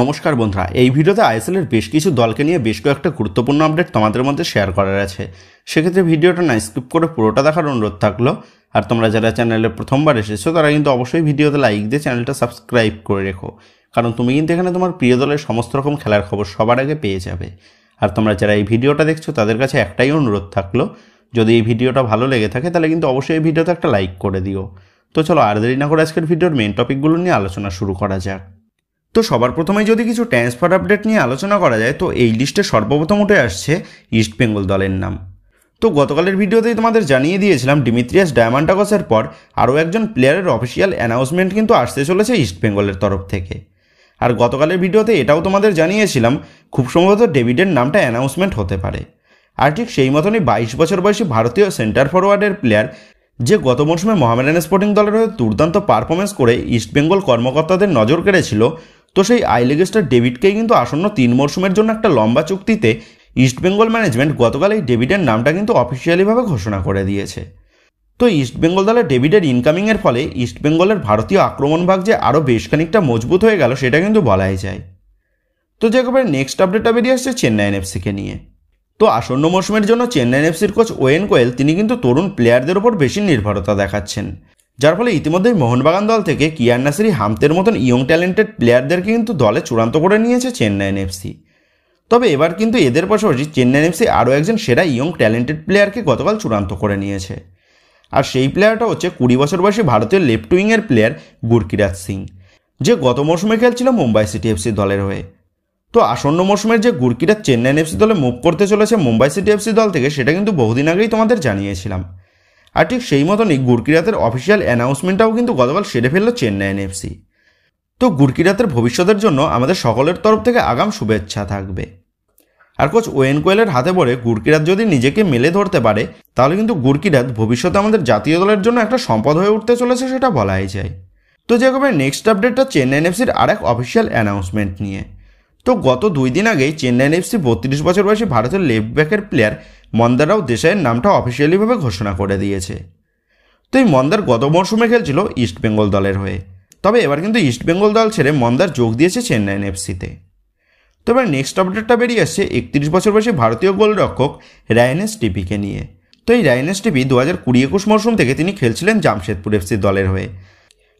নমস্কার বন্ধুরা এই ভিডিওতে আইএসএলের বেশ কিছু দলকে নিয়ে বেশ কয়েকটা গুরুত্বপূর্ণ আপডেট তোমাদের মধ্যে শেয়ার করার আছে সেক্ষেত্রে ভিডিওটা না স্কিপ করে পুরোটা দেখার অনুরোধ থাকলো আর তোমরা যারা চ্যানেলে প্রথমবার এসেছো তারা কিন্তু অবশ্যই ভিডিওতে লাইক দিয়ে চ্যানেলটা সাবস্ক্রাইব করে রেখো কারণ তুমি কিন্তু এখানে তোমার প্রিয় দলের সমস্ত রকম খেলার খবর সবার আগে পেয়ে যাবে আর তোমরা যারা এই ভিডিওটা দেখছো তাদের কাছে একটাই অনুরোধ থাকলো যদি এই ভিডিওটা ভালো লেগে থাকে তাহলে কিন্তু অবশ্যই এই ভিডিওতে একটা লাইক করে দিও তো চলো আর দেরি না করে আজকের ভিডিওর মেন টপিকগুলো নিয়ে আলোচনা শুরু করা যাক তো সবার প্রথমে যদি কিছু ট্রান্সফার আপডেট নিয়ে আলোচনা করা যায় তো এই লিস্টে সর্বপ্রথম উঠে আসছে ইস্ট বেঙ্গল দলের নাম তো গতকালের ভিডিওতেই তোমাদের জানিয়ে দিয়েছিলাম ডিমিত্রিয়াস ডায়মান্ডাগসের পর আরও একজন প্লেয়ারের অফিসিয়াল অ্যানাউন্সমেন্ট কিন্তু আসতে চলেছে ইস্ট বেঙ্গলের তরফ থেকে আর গতকালের ভিডিওতে এটাও তোমাদের জানিয়েছিলাম খুব সম্ভবত ডেভিডের নামটা অ্যানাউন্সমেন্ট হতে পারে আর ঠিক সেই মতনই বাইশ বছর বয়সী ভারতীয় সেন্টার ফরওয়ার্ডের প্লেয়ার যে গত মৌসুমে মহামেডান স্পোর্টিং দলের হয়ে দুর্দান্ত পারফরমেন্স করে ইস্টবেঙ্গল কর্মকর্তাদের নজর কেড়েছিল তো সেই আইলেগেস্টার ডেভিডকেই কিন্তু আসন্ন তিন মরশুমের জন্য একটা লম্বা চুক্তিতে ইস্টবেঙ্গল ম্যানেজমেন্ট গতকাল এই ডেভিডের নামটা কিন্তু অফিসিয়ালিভাবে ঘোষণা করে দিয়েছে তো ইস্টবেঙ্গল দলে ডেভিডের ইনকামিংয়ের ফলে ইস্টবেঙ্গলের ভারতীয় আক্রমণ ভাগ যে আরও বেশ খানিকটা মজবুত হয়ে গেল সেটা কিন্তু বলাই যায় তো জ্যাকবের নেক্সট আপডেটটা বেরিয়ে আসছে চেন্নাই এফসিকে নিয়ে তো আসন্ন মৌসুমের জন্য এন এফসির কোচ ওয়েন কোয়েল তিনি কিন্তু তরুণ প্লেয়ারদের ওপর বেশি নির্ভরতা দেখাচ্ছেন যার ফলে ইতিমধ্যেই মোহনবাগান দল থেকে কিয়ার নাসিরি হামতের মতন ইয়ং ট্যালেন্টেড প্লেয়ারদেরকে কিন্তু দলে চূড়ান্ত করে নিয়েছে চেন্নাই এফসি তবে এবার কিন্তু এদের পাশাপাশি চেন্নাই এফসি আরও একজন সেরা ইয়ং ট্যালেন্টেড প্লেয়ারকে গতকাল চূড়ান্ত করে নিয়েছে আর সেই প্লেয়ারটা হচ্ছে কুড়ি বছর বয়সী ভারতীয় লেফট উইংয়ের প্লেয়ার গুরকিরাজ সিং যে গত মৌসুমে খেলছিল মুম্বাই সিটি এফসি দলের হয়ে তো আসন্ন মৌসুমের যে গুরকিরাজ চেন্নাই এফসি দলে মুভ করতে চলেছে মুম্বাই সিটি এফসি দল থেকে সেটা কিন্তু বহুদিন আগেই তোমাদের জানিয়েছিলাম আর ঠিক সেই মতনই গুরকিরাতের অফিসিয়াল অ্যানাউন্সমেন্টটাও কিন্তু গতকাল সেরে ফেললো চেন্নাই এনএফসি তো গুরকিরাতের ভবিষ্যতের জন্য আমাদের সকলের তরফ থেকে আগাম শুভেচ্ছা থাকবে আর কোচ ওয়েন কোয়েলের হাতে পড়ে গুরকিরাত যদি নিজেকে মেলে ধরতে পারে তাহলে কিন্তু গুরকিরাত ভবিষ্যতে আমাদের জাতীয় দলের জন্য একটা সম্পদ হয়ে উঠতে চলেছে সেটা বলাই যায় তো কবে নেক্সট আপডেটটা চেন্নাই এনএফসির আরেক অফিসিয়াল অ্যানাউন্সমেন্ট নিয়ে তো গত দুই দিন আগেই চেন্নাই এনএফসি বত্রিশ বছর বয়সী ভারতের লেফট ব্যাকের প্লেয়ার মন্দারাও দেশের নামটা অফিসিয়ালিভাবে ঘোষণা করে দিয়েছে তো এই মন্দার গত মরশুমে খেলছিল ইস্টবেঙ্গল দলের হয়ে তবে এবার কিন্তু ইস্টবেঙ্গল দল ছেড়ে মন্দার যোগ দিয়েছে চেন্নাইন এফসিতে তো এবার নেক্সট আপডেটটা বেরিয়ে আসছে একত্রিশ বছর বয়সী ভারতীয় গোলরক্ষক রায়নেস টিপিকে নিয়ে তো এই রায়নেস টিপি দু হাজার কুড়ি একুশ মরশুম থেকে তিনি খেলছিলেন জামশেদপুর এফসি দলের হয়ে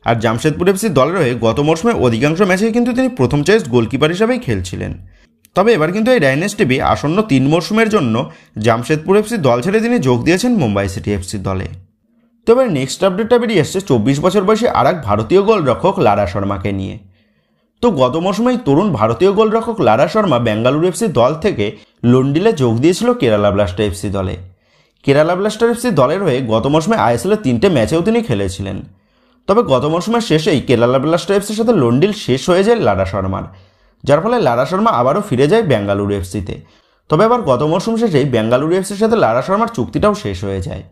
আর জামশেদপুর এফসি দলের হয়ে গত মরশুমে অধিকাংশ ম্যাচে কিন্তু তিনি প্রথম চয়েস গোলকিপার হিসাবেই খেলছিলেন তবে এবার কিন্তু এই ডাইনেস টিভি আসন্ন তিন মরসুমের জন্য জামশেদপুর এফসি দল ছেড়ে তিনি যোগ দিয়েছেন মুম্বাই সিটি এফসি দলে তবে নেক্সট আপডেটটা বেরিয়ে এসছে চব্বিশ বছর বয়সী আর এক ভারতীয় গোলরক্ষক লারা শর্মাকে নিয়ে তো গত মৌসুমেই তরুণ ভারতীয় গোলরক্ষক লারা শর্মা বেঙ্গালুরু এফসি দল থেকে লন্ডিলে যোগ দিয়েছিল কেরালা ব্লাস্টার এফসি দলে কেরালা ব্লাস্টার এফসি দলের হয়ে গত মৌসুমে আইএসএলের তিনটে ম্যাচেও তিনি খেলেছিলেন তবে গত মৌসুমের শেষেই কেরালা ব্লাস্টার এফসির সাথে লন্ডিল শেষ হয়ে যায় লারা শর্মার যার ফলে লারা শর্মা আবারও ফিরে যায় বেঙ্গালুরু এফসিতে তবে আবার গত মরশুম শেষেই বেঙ্গালুরু এফসির সাথে লারা শর্মার চুক্তিটাও শেষ হয়ে যায়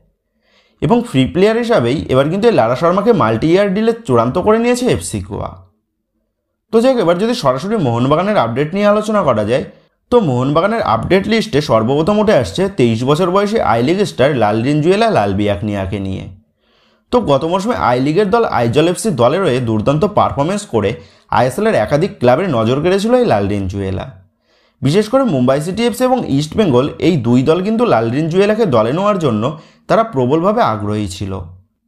এবং ফ্রি প্লেয়ার হিসাবেই এবার কিন্তু এই লারা শর্মাকে মাল্টি ইয়ার ডিলে চূড়ান্ত করে নিয়েছে এফসি গোয়া তো যাই এবার যদি সরাসরি মোহনবাগানের আপডেট নিয়ে আলোচনা করা যায় তো মোহনবাগানের আপডেট লিস্টে সর্বপ্রথম উঠে আসছে তেইশ বছর বয়সী I league star Lalrinzuala লাল বিয়াকনিয়াকে নিয়ে তো গত মরশুমে আই লিগের দল আইজল এফসি দলে রয়ে দুর্দান্ত পারফরমেন্স করে আইএসএলের একাধিক ক্লাবের নজর কেড়েছিল এই লালডিন জুয়েলা বিশেষ করে মুম্বাই সিটি এফসি এবং ইস্টবেঙ্গল এই দুই দল কিন্তু রিন জুয়েলাকে দলে নেওয়ার জন্য তারা প্রবলভাবে আগ্রহী ছিল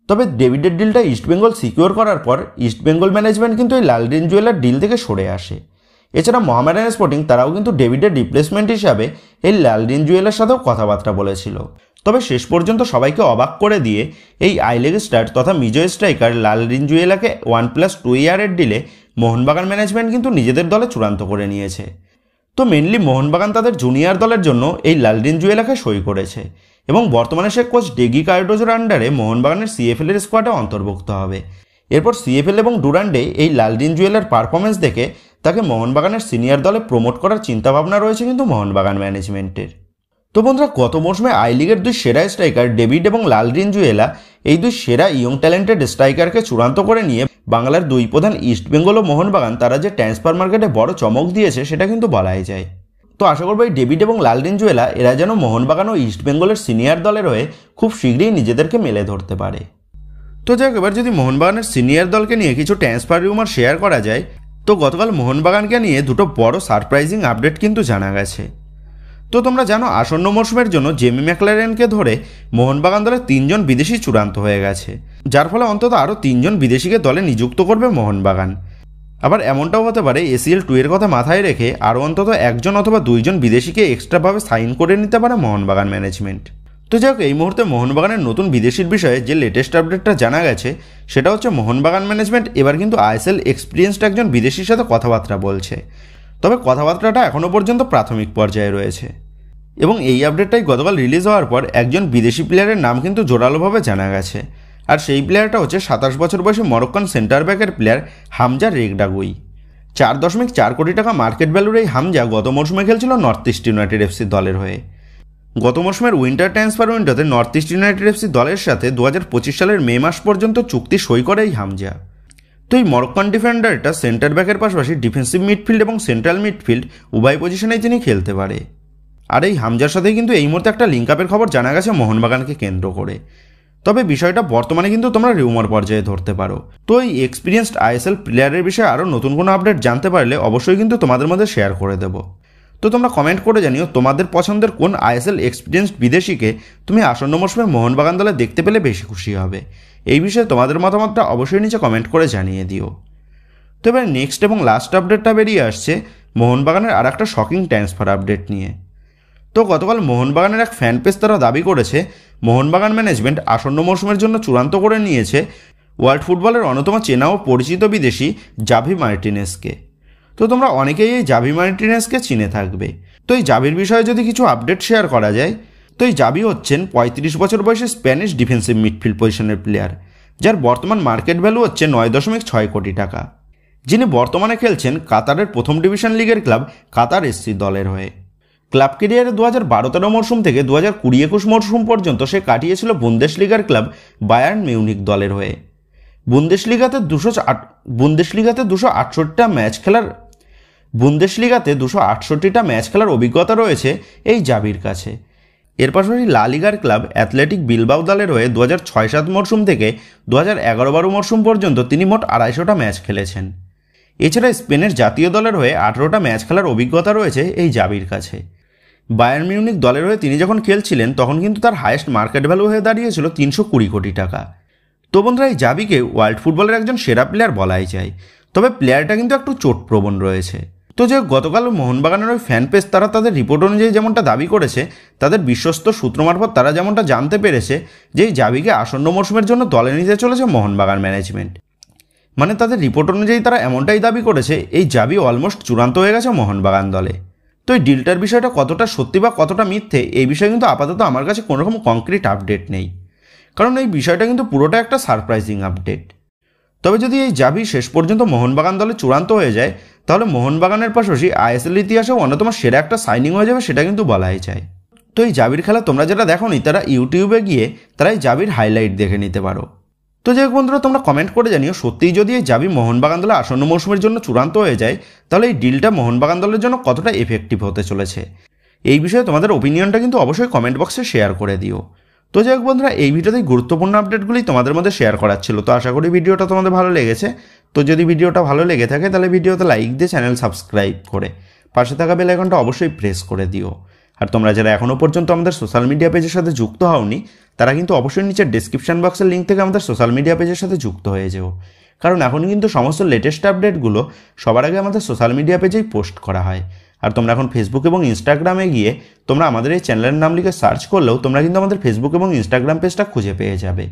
তবে ডেভিডের ডিলটা ইস্টবেঙ্গল সিকিওর করার পর ইস্টবেঙ্গল ম্যানেজমেন্ট কিন্তু এই লালডিন জুয়েলার ডিল থেকে সরে আসে এছাড়া মহামেডান স্পোর্টিং তারাও কিন্তু ডেভিডের রিপ্লেসমেন্ট হিসাবে এই রিন জুয়েলার সাথেও কথাবার্তা বলেছিল তবে শেষ পর্যন্ত সবাইকে অবাক করে দিয়ে এই আইলেগ স্টার তথা মিজো স্ট্রাইকার রিন জুয়েলাকে ওয়ান প্লাস টু ইয়ারের ডিলে মোহনবাগান ম্যানেজমেন্ট কিন্তু নিজেদের দলে চূড়ান্ত করে নিয়েছে তো মেনলি মোহনবাগান তাদের জুনিয়র দলের জন্য এই লালডিন জুয়েলাকে সই করেছে এবং বর্তমানে সে কোচ ডেগি কার্ডোজোর আন্ডারে মোহনবাগানের সিএফএল এর স্কোয়াডে অন্তর্ভুক্ত হবে এরপর সিএফএল এবং ডুরান্ডে এই লালডিন জুয়েলের পারফরমেন্স দেখে তাকে মোহনবাগানের সিনিয়র দলে প্রমোট করার চিন্তাভাবনা রয়েছে কিন্তু মোহনবাগান ম্যানেজমেন্টের তো বন্ধুরা গত মৌসুমে আই লিগের দুই সেরা স্ট্রাইকার ডেভিড এবং লালডিন জুয়েলা এই দুই সেরা ইয়ং ট্যালেন্টেড স্ট্রাইকারকে চূড়ান্ত করে নিয়ে বাংলার দুই প্রধান ইস্টবেঙ্গল ও মোহনবাগান তারা যে ট্রান্সফার মার্কেটে বড় চমক দিয়েছে সেটা কিন্তু বলাই যায় তো আশা করবো এই ডেভিড এবং লালডিন জুয়েলা এরা যেন মোহনবাগান ও ইস্টবেঙ্গলের সিনিয়র দলের হয়ে খুব শীঘ্রই নিজেদেরকে মেলে ধরতে পারে তো যাক এবার যদি মোহনবাগানের সিনিয়র দলকে নিয়ে কিছু ট্রান্সফার রিউমার শেয়ার করা যায় তো গতকাল মোহনবাগানকে নিয়ে দুটো বড় সারপ্রাইজিং আপডেট কিন্তু জানা গেছে তো তোমরা জানো আসন্ন মৌসুমের জন্য জেমি ম্যাকলারেনকে ধরে মোহনবাগান দলের তিনজন বিদেশি চূড়ান্ত হয়ে গেছে যার ফলে অন্তত আরও তিনজন বিদেশিকে দলে নিযুক্ত করবে মোহনবাগান আবার এমনটাও হতে পারে এসিএল টু এর কথা মাথায় রেখে আরও অন্তত একজন অথবা দুইজন বিদেশিকে এক্সট্রাভাবে সাইন করে নিতে পারে মোহনবাগান ম্যানেজমেন্ট তো যাই হোক এই মুহূর্তে মোহনবাগানের নতুন বিদেশির বিষয়ে যে লেটেস্ট আপডেটটা জানা গেছে সেটা হচ্ছে মোহনবাগান ম্যানেজমেন্ট এবার কিন্তু আইএসএল এক্সপিরিয়েন্সড একজন বিদেশির সাথে কথাবার্তা বলছে তবে কথাবার্তাটা এখনও পর্যন্ত প্রাথমিক পর্যায়ে রয়েছে এবং এই আপডেটটাই গতকাল রিলিজ হওয়ার পর একজন বিদেশি প্লেয়ারের নাম কিন্তু জোরালোভাবে জানা গেছে আর সেই প্লেয়ারটা হচ্ছে সাতাশ বছর বয়সী মরক্কান সেন্টার ব্যাকের প্লেয়ার হামজা রেগডাগুই চার দশমিক চার কোটি টাকা মার্কেট ভ্যালুর এই হামজা গত মৌসুমে খেলছিল নর্থ ইস্ট ইউনাইটেড এফসি দলের হয়ে গত মৌসুমের উইন্টার ট্রান্সফার উইন্ডোতে নর্থ ইস্ট ইউনাইটেড এফসি দলের সাথে দু সালের মে মাস পর্যন্ত চুক্তি সই করে এই হামজা তো এই মরক্কান ডিফেন্ডারটা সেন্টার ব্যাকের পাশাপাশি ডিফেন্সিভ মিডফিল্ড এবং সেন্ট্রাল মিডফিল্ড উভয় পজিশনেই তিনি খেলতে পারে আর এই হামজার সাথে কিন্তু এই মুহূর্তে একটা লিঙ্ক আপের খবর জানা গেছে মোহনবাগানকে কেন্দ্র করে তবে বিষয়টা বর্তমানে কিন্তু তোমরা রিউমার পর্যায়ে ধরতে পারো তো এই এক্সপিরিয়েন্সড আইএসএল প্লেয়ারের বিষয়ে আরও নতুন কোনো আপডেট জানতে পারলে অবশ্যই কিন্তু তোমাদের মধ্যে শেয়ার করে দেবো তো তোমরা কমেন্ট করে জানিও তোমাদের পছন্দের কোন আইএসএল এক্সপিরিয়েন্সড বিদেশিকে তুমি আসন্ন মৌসুমে মোহনবাগান দলে দেখতে পেলে বেশি খুশি হবে এই বিষয়ে তোমাদের মতামতটা অবশ্যই নিচে কমেন্ট করে জানিয়ে দিও তো এবার নেক্সট এবং লাস্ট আপডেটটা বেরিয়ে আসছে মোহনবাগানের আর একটা শকিং ট্রান্সফার আপডেট নিয়ে তো গতকাল মোহনবাগানের এক ফ্যান পেজ তারা দাবি করেছে মোহনবাগান ম্যানেজমেন্ট আসন্ন মৌসুমের জন্য চূড়ান্ত করে নিয়েছে ওয়ার্ল্ড ফুটবলের অন্যতম চেনা ও পরিচিত বিদেশি জাভি মার্টিনেসকে তো তোমরা অনেকেই এই জাভি মার্টিনেসকে চিনে থাকবে তো এই জাভির বিষয়ে যদি কিছু আপডেট শেয়ার করা যায় তো এই জাবি হচ্ছেন পঁয়ত্রিশ বছর বয়সে স্প্যানিশ ডিফেন্সিভ মিডফিল্ড পজিশনের প্লেয়ার যার বর্তমান মার্কেট ভ্যালু হচ্ছে নয় দশমিক ছয় কোটি টাকা যিনি বর্তমানে খেলছেন কাতারের প্রথম ডিভিশন লিগের ক্লাব কাতার এসসি দলের হয়ে ক্লাব কেরিয়ারে দু হাজার বারো তেরো মরশুম থেকে দু হাজার কুড়ি একুশ মরশুম পর্যন্ত সে কাটিয়েছিল বুন্দেশ লিগার ক্লাব বায়ার্ন মিউনিক দলের হয়ে বুন্দেশলিগাতে দুশো আট বুন্দেশলিগাতে দুশো আটষট্টিটা ম্যাচ খেলার বুন্দেশলিগাতে দুশো আটষট্টিটা ম্যাচ খেলার অভিজ্ঞতা রয়েছে এই জাবির কাছে এর পাশাপাশি লালিগার ক্লাব অ্যাথলেটিক বিলবাউ দলের হয়ে দু হাজার ছয় সাত মরশুম থেকে দু হাজার এগারো বারো মরশুম পর্যন্ত তিনি মোট আড়াইশোটা ম্যাচ খেলেছেন এছাড়া স্পেনের জাতীয় দলের হয়ে আঠেরোটা ম্যাচ খেলার অভিজ্ঞতা রয়েছে এই জাবির কাছে বায়ার মিউনিক দলের হয়ে তিনি যখন খেলছিলেন তখন কিন্তু তার হায়েস্ট মার্কেট ভ্যালু হয়ে দাঁড়িয়েছিল তিনশো কুড়ি কোটি টাকা তো বন্ধুরা এই জাবিকে ওয়ার্ল্ড ফুটবলের একজন সেরা প্লেয়ার বলাই যায় তবে প্লেয়ারটা কিন্তু একটু চোটপ্রবণ রয়েছে তো যে গতকাল মোহনবাগানের ওই ফ্যান পেজ তারা তাদের রিপোর্ট অনুযায়ী যেমনটা দাবি করেছে তাদের বিশ্বস্ত সূত্র মারফত তারা যেমনটা জানতে পেরেছে যে জাবিকে আসন্ন মৌসুমের জন্য দলে নিতে চলেছে মোহনবাগান ম্যানেজমেন্ট মানে তাদের রিপোর্ট অনুযায়ী তারা এমনটাই দাবি করেছে এই জাবি অলমোস্ট চূড়ান্ত হয়ে গেছে মোহনবাগান দলে তো এই ডিলটার বিষয়টা কতটা সত্যি বা কতটা মিথ্যে এই বিষয়ে কিন্তু আপাতত আমার কাছে কোনোরকম কংক্রিট আপডেট নেই কারণ এই বিষয়টা কিন্তু পুরোটা একটা সারপ্রাইজিং আপডেট তবে যদি এই জাবি শেষ পর্যন্ত মোহনবাগান দলে চূড়ান্ত হয়ে যায় তাহলে মোহনবাগানের পাশাপাশি আইএসএল ইতিহাসেও অন্যতম সেরা একটা সাইনিং হয়ে যাবে সেটা কিন্তু বলাই চাই তো এই জাবির খেলা তোমরা যেটা দেখো নি তারা ইউটিউবে গিয়ে তারা এই জাবির হাইলাইট দেখে নিতে পারো তো যাই বন্ধুরা তোমরা কমেন্ট করে জানিও সত্যিই যদি এই জাবি মোহনবাগান দলে আসন্ন মৌসুমের জন্য চূড়ান্ত হয়ে যায় তাহলে এই ডিলটা মোহনবাগান দলের জন্য কতটা এফেক্টিভ হতে চলেছে এই বিষয়ে তোমাদের ওপিনিয়নটা কিন্তু অবশ্যই কমেন্ট বক্সে শেয়ার করে দিও তো যাই হোক বন্ধুরা এই ভিডিওতে গুরুত্বপূর্ণ আপডেটগুলি তোমাদের মধ্যে শেয়ার করার ছিল তো আশা করি ভিডিওটা তোমাদের ভালো লেগেছে তো যদি ভিডিওটা ভালো লেগে থাকে তাহলে ভিডিওতে লাইক দিয়ে চ্যানেল সাবস্ক্রাইব করে পাশে থাকা বেল আইকনটা অবশ্যই প্রেস করে দিও আর তোমরা যারা এখনও পর্যন্ত আমাদের সোশ্যাল মিডিয়া পেজের সাথে যুক্ত হওনি তারা কিন্তু অবশ্যই নিচের ডিসক্রিপশান বক্সের লিঙ্ক থেকে আমাদের সোশ্যাল মিডিয়া পেজের সাথে যুক্ত হয়ে যেও কারণ এখন কিন্তু সমস্ত লেটেস্ট আপডেটগুলো সবার আগে আমাদের সোশ্যাল মিডিয়া পেজেই পোস্ট করা হয় আর তোমরা এখন ফেসবুক এবং ইনস্টাগ্রামে গিয়ে তোমরা আমাদের এই চ্যানেলের নাম লিখে সার্চ করলেও তোমরা কিন্তু আমাদের ফেসবুক এবং ইনস্টাগ্রাম পেজটা খুঁজে পেয়ে যাবে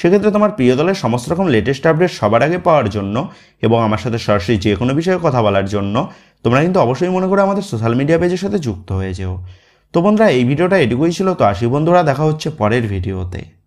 সেক্ষেত্রে তোমার প্রিয় দলের সমস্ত রকম লেটেস্ট আপডেট সবার আগে পাওয়ার জন্য এবং আমার সাথে সরাসরি যে কোনো বিষয়ে কথা বলার জন্য তোমরা কিন্তু অবশ্যই মনে করো আমাদের সোশ্যাল মিডিয়া পেজের সাথে যুক্ত হয়ে যেও তো বন্ধুরা এই ভিডিওটা এটুকুই ছিল তো আশি বন্ধুরা দেখা হচ্ছে পরের ভিডিওতে